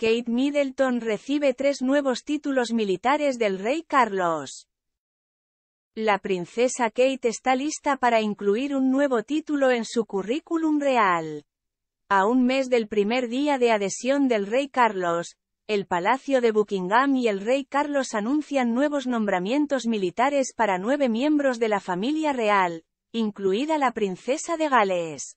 Kate Middleton recibe tres nuevos títulos militares del rey Carlos. La princesa Kate está lista para incluir un nuevo título en su currículum real. A un mes del primer día de adhesión del rey Carlos, el Palacio de Buckingham y el rey Carlos anuncian nuevos nombramientos militares para nueve miembros de la familia real, incluida la princesa de Gales.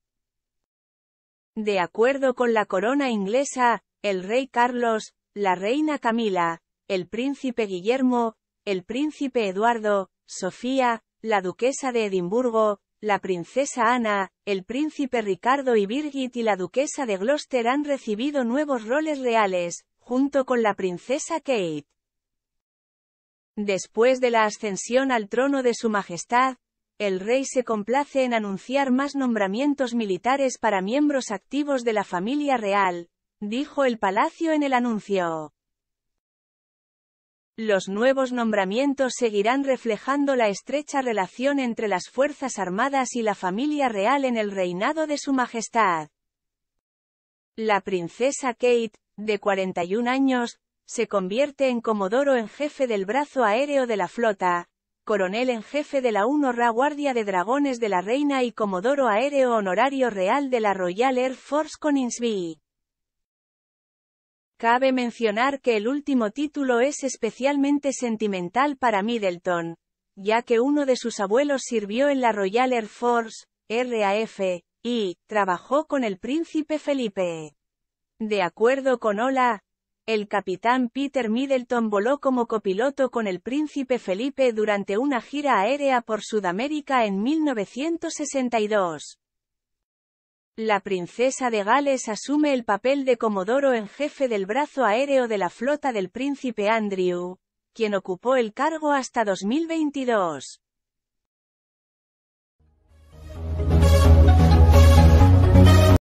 De acuerdo con la corona inglesa, el rey Carlos, la reina Camila, el príncipe Guillermo, el príncipe Eduardo, Sofía, la duquesa de Edimburgo, la princesa Ana, el príncipe Ricardo y Birgit y la duquesa de Gloucester han recibido nuevos roles reales, junto con la princesa Kate. Después de la ascensión al trono de Su Majestad, el rey se complace en anunciar más nombramientos militares para miembros activos de la familia real, dijo el palacio en el anuncio. Los nuevos nombramientos seguirán reflejando la estrecha relación entre las Fuerzas Armadas y la familia real en el reinado de Su Majestad. La princesa Kate, de 41 años, se convierte en comodoro en jefe del brazo aéreo de la flota, coronel en jefe de la 1 Ra Guardia de Dragones de la Reina y comodoro aéreo honorario real de la Royal Air Force Coningsby. Cabe mencionar que el último título es especialmente sentimental para Middleton, ya que uno de sus abuelos sirvió en la Royal Air Force, RAF, y trabajó con el príncipe Felipe. De acuerdo con Ola, el capitán Peter Middleton voló como copiloto con el príncipe Felipe durante una gira aérea por Sudamérica en 1962. La princesa de Gales asume el papel de comodoro en jefe del brazo aéreo de la flota del príncipe Andrew, quien ocupó el cargo hasta 2022.